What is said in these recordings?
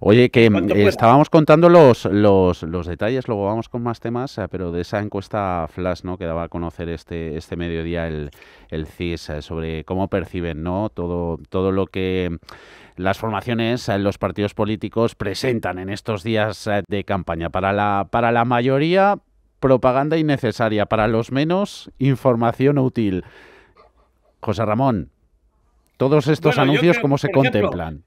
Oye, que mm, estábamos contando los, los, detalles, luego vamos con más temas, eh, pero de esa encuesta flash ¿no? que daba a conocer este, este mediodía el, CIS eh, sobre cómo perciben ¿no? todo, todo lo que mm, las formaciones, eh, los partidos políticos presentan en estos días de campaña. Para la, para la mayoría, propaganda innecesaria, para los menos, información útil. José Ramón, todos estos anuncios, ¿cómo se contemplan?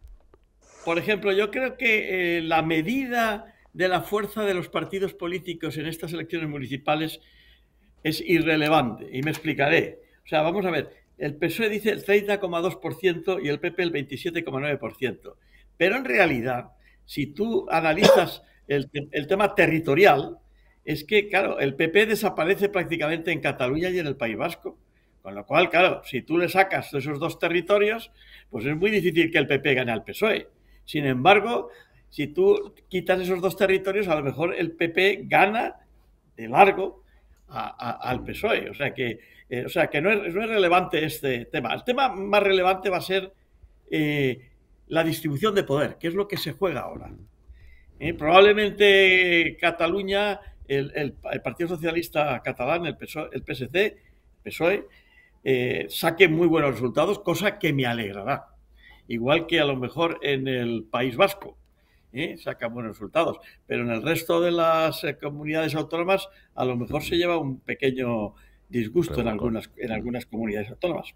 Por ejemplo, yo creo que eh, la medida de la fuerza de los partidos políticos en estas elecciones municipales es irrelevante y me explicaré. O sea, vamos a ver, el PSOE dice el 30,2% y el PP el 27,9%. Pero en realidad, si tú analizas el, tema territorial, es que, claro, el PP desaparece prácticamente en Cataluña y en el País Vasco. Con lo cual, claro, si tú le sacas esos dos territorios, pues es muy difícil que el PP gane al PSOE. Sin embargo, si tú quitas esos dos territorios, a lo mejor el PP gana de largo al PSOE. O sea que, eh, o sea que no es, no, es, relevante este tema. El tema más relevante va a ser eh, la distribución de poder, que es lo que se juega ahora. Eh, probablemente Cataluña, el, Partido Socialista Catalán, el, e, el PSC, PSOE, saque muy buenos resultados, cosa que me alegrará igual que a lo mejor en el País Vasco. ¿eh? buenos resultados, pero en el resto de las eh, comunidades autónomas a lo mejor se lleva un pequeño disgusto en algunas, en algunas comunidades autónomas.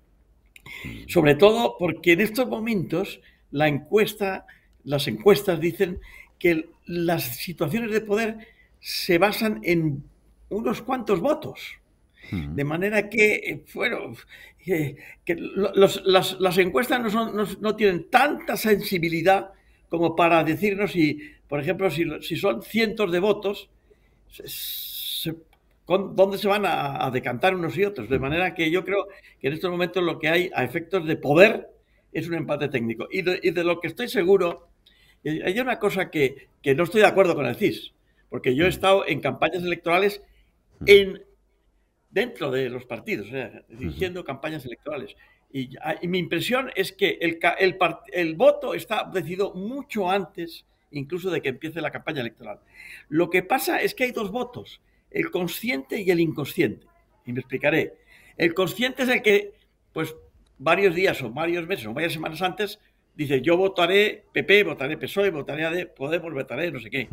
Mm. Sobre todo porque en estos momentos la encuesta, las encuestas dicen que las situaciones de poder se basan en unos cuantos votos. De manera que, bueno, eh, eh, las, encuestas no, no, tienen tanta sensibilidad como para decirnos si, por ejemplo, si, si son cientos de votos, dónde se van a, decantar unos y otros. De manera que yo creo que en estos momentos lo que hay a efectos de poder es un empate técnico. Y de, lo que estoy seguro, hay una cosa que, que no estoy de acuerdo con el CIS, porque yo he estado en campañas electorales en dentro de los partidos, dirigiendo campañas electorales. Y, mi impresión es que el, el, el, voto está decidido mucho antes incluso de que empiece la campaña electoral. Lo que pasa es que hay dos votos, el consciente y el inconsciente. Y me explicaré. El consciente es el que, pues, varios días o varios meses o varias semanas antes dice, yo votaré PP, votaré PSOE, votaré de Podemos, votaré no sé qué.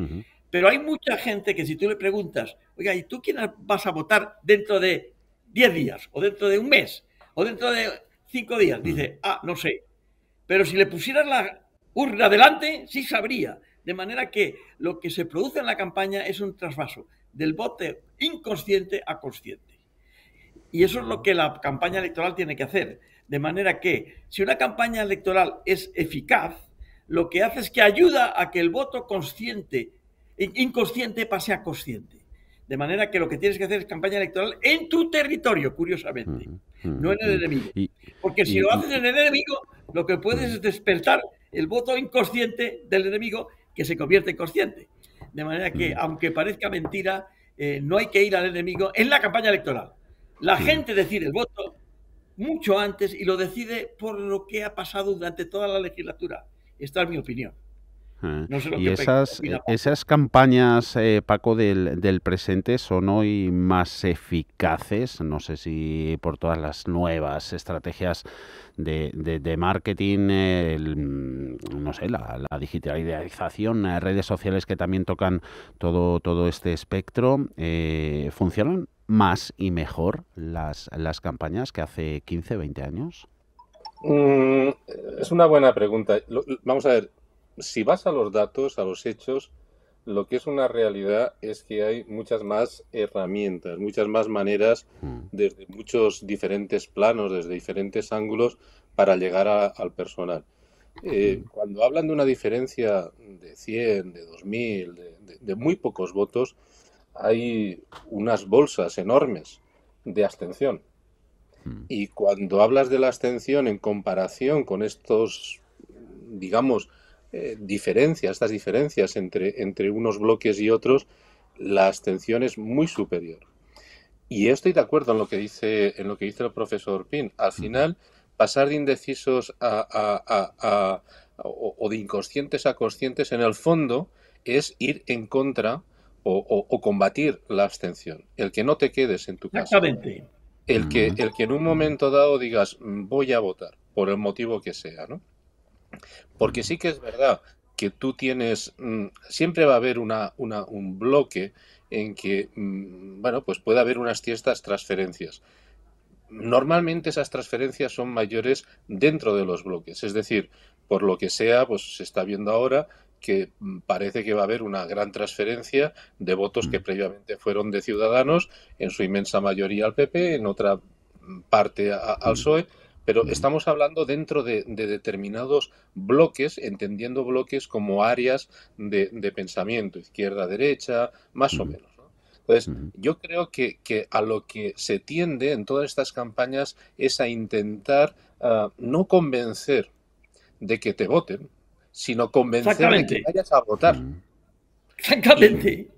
Pero hay mucha gente que si tú le preguntas, oiga, ¿y tú quién vas a votar dentro de 10 días, o dentro de un mes, o dentro de 5 días? Dice, ah, no sé. Pero si le pusieras la urna adelante, sí sabría. De manera que lo que se produce en la campaña es un trasvaso del voto inconsciente a consciente. Y eso es lo que la campaña electoral tiene que hacer. De manera que si una campaña electoral es eficaz, lo que hace es que ayuda a que el voto consciente, inconsciente, pase a consciente. De manera que lo que tienes que hacer es campaña electoral en tu territorio, curiosamente, no en el enemigo. Porque si lo haces en el enemigo, lo que puedes es despertar el voto inconsciente del enemigo que se convierte en consciente. De manera que, aunque parezca mentira, eh, no hay que ir al enemigo en la campaña electoral. La gente decide el voto mucho antes y lo decide por lo que ha pasado durante toda la legislatura. Esta es mi opinión. Ah, y esas, campañas, eh, Paco, del, presente son hoy más eficaces, no sé si por todas las nuevas estrategias de, marketing, mm, no sé, la, la digitalización, eh, redes sociales que también tocan todo, todo este espectro, eh, ¿funcionan más y mejor las, las campañas que hace 15, 20 años? Mm, es una buena pregunta. vamos a ver, si vas a los datos, a los hechos, lo que es una realidad es que hay muchas más herramientas, muchas más maneras, mm. desde muchos diferentes planos, desde diferentes ángulos, para llegar al personal. Eh, cuando hablan de una diferencia de 100, de 2.000, de muy pocos votos, hay unas bolsas enormes de abstención. Hmm. Y cuando hablas de la abstención en comparación con estos, digamos, eh, diferencias, estas diferencias entre, entre unos bloques y otros, la abstención es muy superior. Y estoy de acuerdo en lo que dice, en lo que el profesor Pin. Al hmm. final, pasar de indecisos a, o, de inconscientes a conscientes, en el fondo, es ir en contra o, combatir la abstención, el que no te quedes en tu casa. El que, el que en un momento dado digas, mm, voy a votar, por el motivo que sea, ¿no? Porque sí que es verdad que tú tienes, mm, siempre va a haber una, un bloque en que, mm, bueno, pues puede haber unas ciertas transferencias. Normalmente esas transferencias son mayores dentro de los bloques, es decir, por lo que sea, pues se está viendo ahora que mm, parece que va a haber una gran transferencia de votos que mm. previamente fueron de ciudadanos, en su inmensa mayoría al PP, en otra mm, parte al PSOE, pero estamos hablando dentro de, determinados bloques, entendiendo bloques como áreas de, pensamiento, izquierda, derecha, más o menos. Entonces, yo creo que, a lo que se tiende en todas estas campañas es a intentar ah, no convencer de que te voten, sino convencer que vayas a votar. Mm. Exactamente.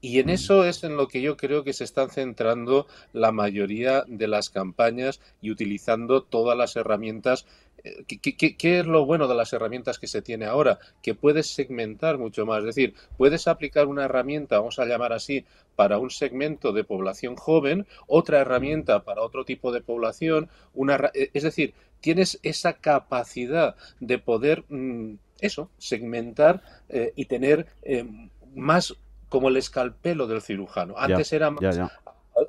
Y, en mm. eso es en lo que yo creo que se están centrando la mayoría de las campañas y utilizando todas las herramientas eh, ¿Qué, es lo bueno de las herramientas que se tiene ahora? Que puedes segmentar mucho más. Es decir, puedes aplicar una herramienta, vamos a llamar así, para un segmento de población joven, otra herramienta para otro tipo de población. Una, eh, es decir, tienes esa capacidad de poder... Mm, eso, segmentar eh, y tener eh, más como el escalpelo del cirujano. Antes era más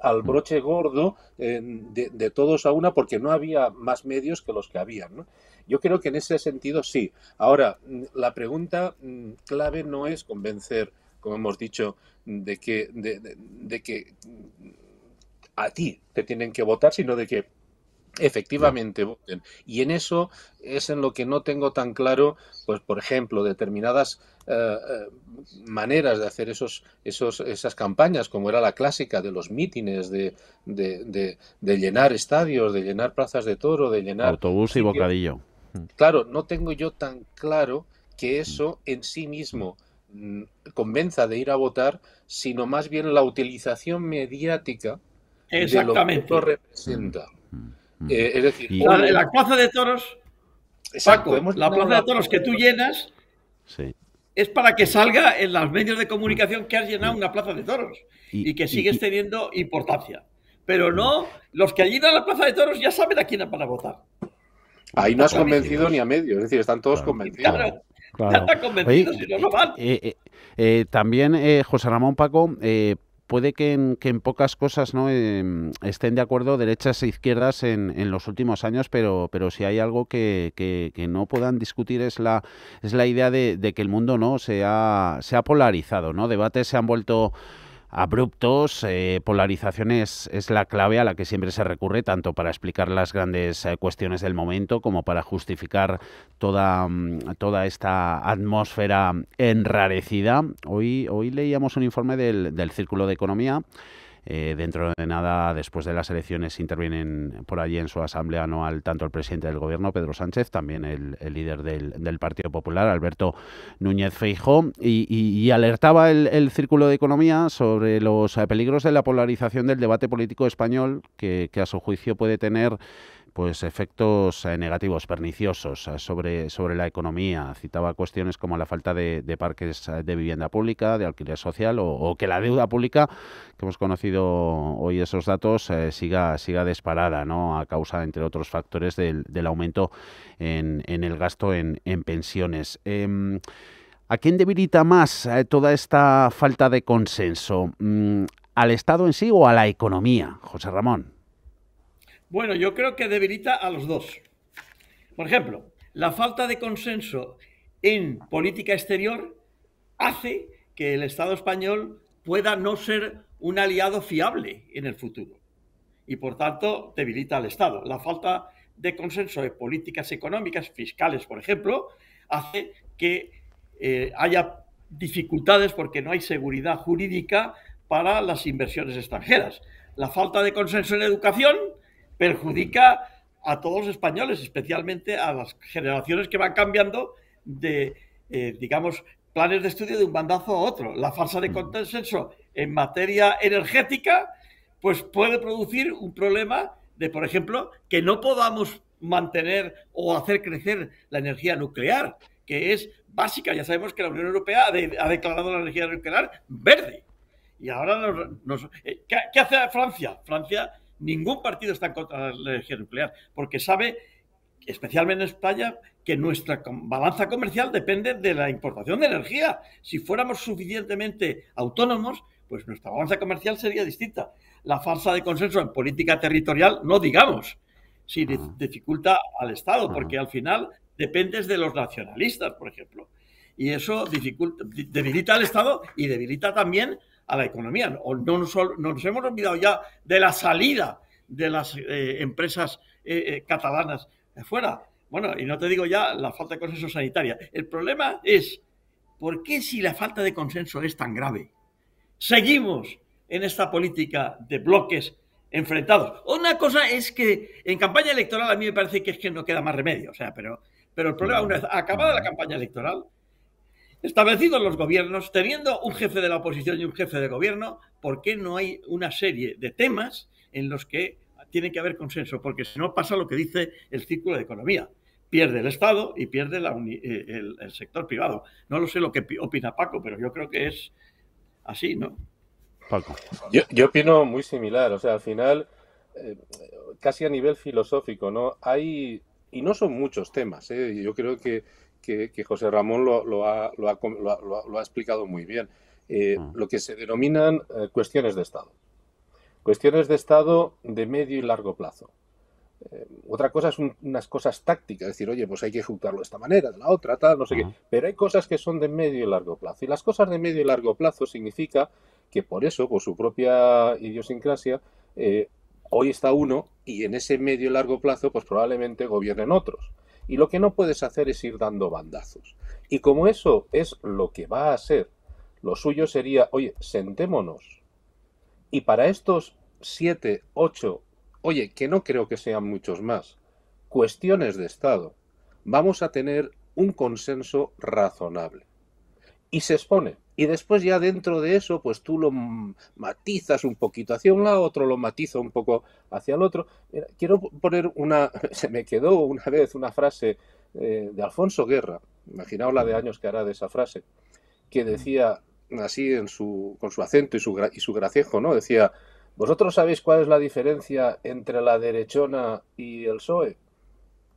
Al, mm. broche gordo eh, de, todos a una porque no había más medios que los que habían. Yo creo que en ese sentido sí. Ahora, mm, la pregunta mm, clave no es convencer, como hemos dicho, de que, de que a ti te tienen que votar, sino de que Efectivamente, voten. Y en eso es en lo que no tengo tan claro, pues por ejemplo, determinadas eh, eh, maneras de hacer esos, esos, esas campañas, como era la clásica de los mítines, de, de, llenar estadios, de llenar plazas de toro, de llenar... Autobús y bocadillo. Claro, no tengo yo tan claro que mm. eso en sí mismo mm, convenza de ir a votar, sino más bien la utilización mediática de lo que eso representa. Mm. Eh, es decir, la, plaza de toros, Paco, la plaza de toros que tú llenas es para que salga en los medios de comunicación que has llenado una plaza de toros y, que sigues teniendo importancia. Pero no, los que dan la plaza de toros ya saben a quién van a votar. Ahí no has convencido ni a medio, es decir, están todos convencidos. también, José Ramón Paco, eh, puede que en, que en pocas cosas ¿no? Em, estén de acuerdo derechas e izquierdas en, en, los últimos años, pero, pero si hay algo que, no puedan discutir es la, es la idea de, de, que el mundo ¿no? se, ha, se ha polarizado, ¿no? debates se han vuelto abruptos. Eh, polarización es, la clave a la que siempre se recurre, tanto para explicar las grandes eh, cuestiones del momento como para justificar toda, mm, toda esta atmósfera enrarecida. Hoy, hoy leíamos un informe del, del Círculo de Economía eh, dentro de nada, después de las elecciones, intervienen por allí en su asamblea anual tanto el presidente del gobierno, Pedro Sánchez, también el, líder del, Partido Popular, Alberto Núñez Feijó, y, alertaba el, Círculo de Economía sobre los peligros de la polarización del debate político español que a su juicio puede tener pues efectos eh, negativos, perniciosos eh, sobre, sobre la economía. Citaba cuestiones como la falta de, parques eh, de vivienda pública, de alquiler social o, que la deuda pública, que hemos conocido hoy esos datos, siga, siga disparada ¿no? a causa, entre otros factores, del, aumento en, el gasto en, pensiones. Em, ¿A quién debilita más toda esta falta de consenso? Mm, ¿Al Estado en sí o a la economía, José Ramón? Bueno, yo creo que debilita a los dos. Por ejemplo, la falta de consenso en política exterior hace que el Estado español pueda no ser un aliado fiable en el futuro y por tanto debilita al Estado. La falta de consenso de políticas económicas, fiscales, por ejemplo, hace que eh, haya dificultades porque no hay seguridad jurídica para las inversiones extranjeras. La falta de consenso en educación perjudica a todos los españoles, especialmente a las generaciones que van cambiando de, eh, digamos, planes de estudio de un bandazo a otro. La falsa de mm. consenso en materia energética, pues puede producir un problema de, por ejemplo, que no podamos mantener o hacer crecer la energía nuclear, que es básica. Ya sabemos que la Unión Europea ha, declarado la energía nuclear verde. Y ahora nos, eh, ¿qué, ¿qué, hace Francia? Francia Ningún partido está en contra de la energía nuclear, porque sabe, especialmente en España, que nuestra balanza comercial depende de la importación de energía. Si fuéramos suficientemente autónomos, pues nuestra balanza comercial sería distinta. La falsa de consenso en política territorial, no digamos, si dificulta al Estado, porque al final dependes de los nacionalistas, por ejemplo y eso debilita al Estado y debilita también a la economía. No, no nos, hemos olvidado ya de la salida de las eh, empresas eh, eh, catalanas fuera. Bueno, y no te digo ya la falta de consenso sanitaria. El problema es, ¿por qué si la falta de consenso es tan grave? Seguimos en esta política de bloques enfrentados. Una cosa es que en campaña electoral a mí me parece que es que no queda más remedio, o sea, pero, pero el problema, una vez acabada la campaña electoral, Establecidos los gobiernos, teniendo un jefe de la oposición y un jefe de gobierno, ¿por qué no hay una serie de temas en los que tiene que haber consenso? Porque si no pasa lo que dice el círculo de economía. Pierde el Estado y pierde eh, el, sector privado. No lo sé lo que opina Paco, pero yo creo que es así, ¿no? Paco. Yo, opino muy similar. O sea, al final, eh, casi a nivel filosófico, ¿no? Hay, y no son muchos temas, ¿eh? yo creo que que, José Ramón lo, ha, explicado muy bien. Eh, mm. Lo que se denominan eh, cuestiones de Estado. Cuestiones de Estado de medio y largo plazo. Eh, otra cosa es unas cosas tácticas, decir, oye, pues hay que juntarlo de esta manera, de la otra, tal, no sé qué. Pero hay cosas que son de medio y largo plazo. Y las cosas de medio y largo plazo significa que por eso, por su propia idiosincrasia, hoy está uno y en ese medio y largo plazo, pues probablemente gobiernen otros. Y lo que no puedes hacer es ir dando bandazos. Y como eso es lo que va a ser, lo suyo sería, oye, sentémonos. Y para estos siete, ocho, oye, que no creo que sean muchos más, cuestiones de Estado, vamos a tener un consenso razonable y se expone. Y después ya dentro de eso, pues tú lo matizas un poquito hacia un lado, otro lo matiza un poco hacia el otro. quiero poner una, se me quedó una vez una frase eh, de Alfonso Guerra, imaginaos la de años que hará de esa frase, que decía así en su, con su acento y su, y su gracejo, ¿no? Decía, ¿vosotros sabéis cuál es la diferencia entre la derechona y el PSOE?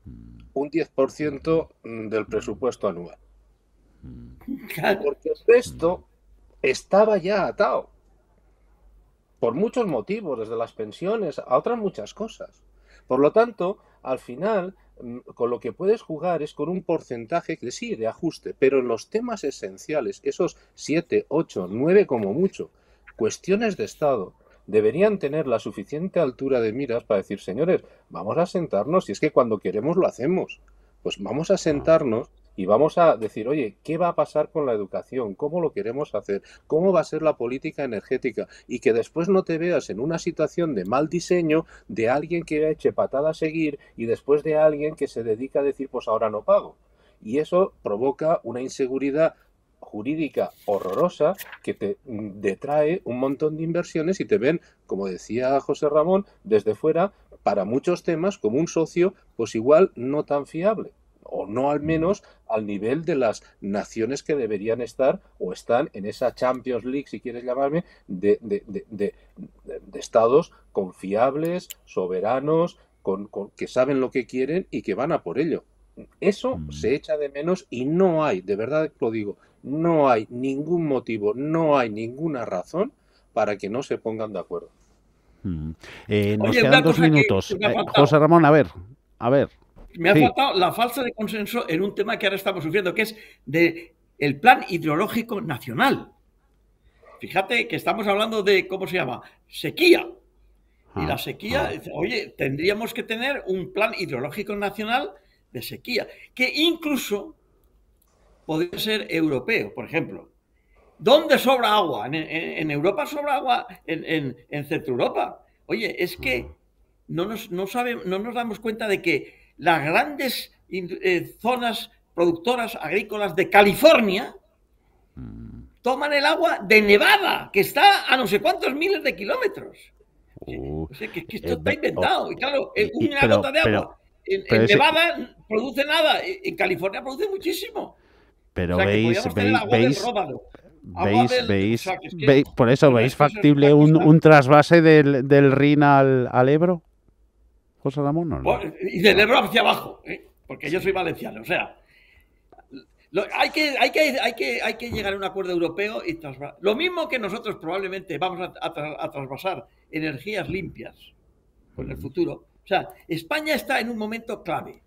Mm. Un 10% del presupuesto anual. Porque el resto estaba ya atado. Por muchos motivos, desde las pensiones a otras muchas cosas. Por lo tanto, al final, mm, con lo que puedes jugar es con un porcentaje que sí, de ajuste, pero en los temas esenciales, esos 7, 8, 9 como mucho, cuestiones de Estado, deberían tener la suficiente altura de miras para decir, señores, vamos a sentarnos, y es que cuando queremos lo hacemos, pues vamos a sentarnos y vamos a decir, oye, ¿qué va a pasar con la educación? ¿Cómo lo queremos hacer? ¿Cómo va a ser la política energética? Y que después no te veas en una situación de mal diseño de alguien que eche patada a seguir y después de alguien que se dedica a decir, pues ahora no pago. Y eso provoca una inseguridad jurídica horrorosa que te mm, detrae un montón de inversiones y te ven, como decía José Ramón, desde fuera, para muchos temas como un socio, pues igual no tan fiable o no al menos al nivel de las naciones que deberían estar o están en esa Champions League, si quieres llamarme, de, de, de, estados confiables, soberanos, con, que saben lo que quieren y que van a por ello. Eso mm. se echa de menos y no hay, de verdad lo digo, no hay ningún motivo, no hay ninguna razón para que no se pongan de acuerdo. Mm. Eh, nos quedan dos minutos. Eh, José Ramón, a ver, a ver me ha faltado la falsa de consenso en un tema que ahora estamos sufriendo, que es de el plan hidrológico nacional. Fíjate que estamos hablando de, ¿cómo se llama? Sequía. y la ah. sequía, ah. oye, tendríamos que tener un plan hidrológico nacional de sequía, que incluso podría ser europeo, por ejemplo. ¿Dónde sobra agua? ¿En, Europa sobra agua? ¿En, ¿En, Centro Europa? Oye, es que ah. no no, sabe, no nos damos cuenta de que las grandes eh, zonas productoras agrícolas de California mm. toman el agua de Nevada, que está a no sé cuántos miles de kilómetros. Eh, esto está inventado. Oh, y claro, una gota de agua. en, Nevada produce nada, e, en California produce muchísimo. Pero veis, veis, veis, por eso veis factible un, trasvase del, del Rin al Ebro y de Ebro hacia abajo, ¿eh? porque yo soy valenciano, o sea. hay, que, hay, que, hay, que, hay que llegar a un acuerdo europeo y Lo mismo que nosotros probablemente vamos a, trasvasar energías limpias con el futuro. O sea, España está en un momento clave.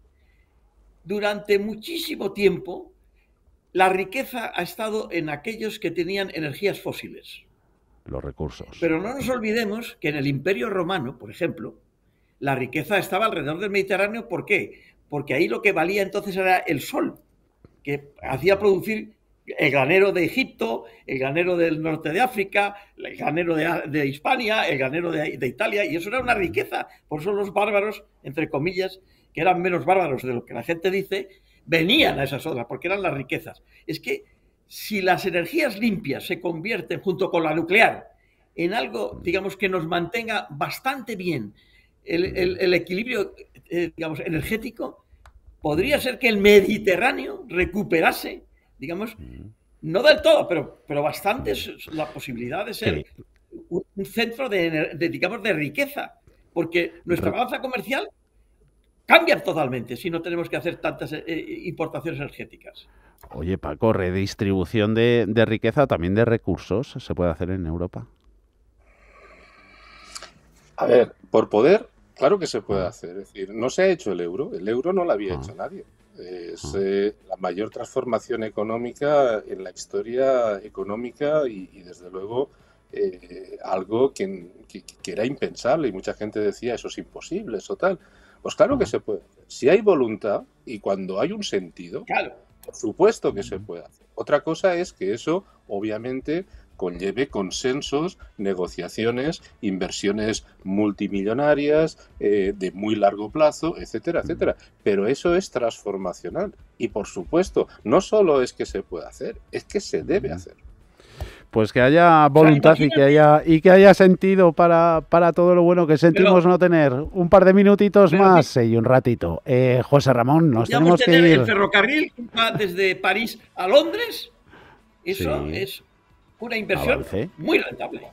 Durante muchísimo tiempo, la riqueza ha estado en aquellos que tenían energías fósiles. Los recursos. Pero no nos olvidemos que en el Imperio Romano, por ejemplo, la riqueza estaba alrededor del Mediterráneo. ¿Por qué? Porque ahí lo que valía entonces era el sol, que hacía producir el granero de Egipto, el granero del norte de África, el granero de, Hispania, el granero de, Italia, y eso era una riqueza. Por eso los bárbaros, entre comillas, que eran menos bárbaros de lo que la gente dice, venían a esas zonas, porque eran las riquezas. Es que si las energías limpias se convierten, junto con la nuclear, en algo, digamos, que nos mantenga bastante bien el, equilibrio, eh, digamos, energético, podría ser que el Mediterráneo recuperase, digamos, no del todo, pero, pero bastante la posibilidad de ser un, centro de, digamos, de riqueza, porque nuestra balanza comercial cambia totalmente si no tenemos que hacer tantas eh, importaciones energéticas. Oye, Paco, redistribución de, de riqueza, también de recursos, se puede hacer en Europa. A ver, por poder Claro que se puede ah. hacer. Es decir, no se ha hecho el euro. El euro no lo había ah. hecho nadie. Es ah. eh, la mayor transformación económica en la historia económica y, desde luego, eh, algo que, era impensable y mucha gente decía eso es imposible, eso tal. Pues claro que se puede Si hay voluntad y cuando hay un sentido, claro. por supuesto que se puede hacer. Otra cosa es que eso, obviamente, conlleve consensos, negociaciones, inversiones multimillonarias, eh, de muy largo plazo, etcétera, etcétera. Pero eso es transformacional. Y por supuesto, no solo es que se puede hacer, es que se debe hacer pues que haya voluntad y que haya y que haya sentido para, para todo lo bueno que sentimos no tener. Un par de minutitos más y un ratito. Eh, José Ramón, nos tenemos que ir. el ferrocarril desde París a Londres. Eso es una inversión muy rentable.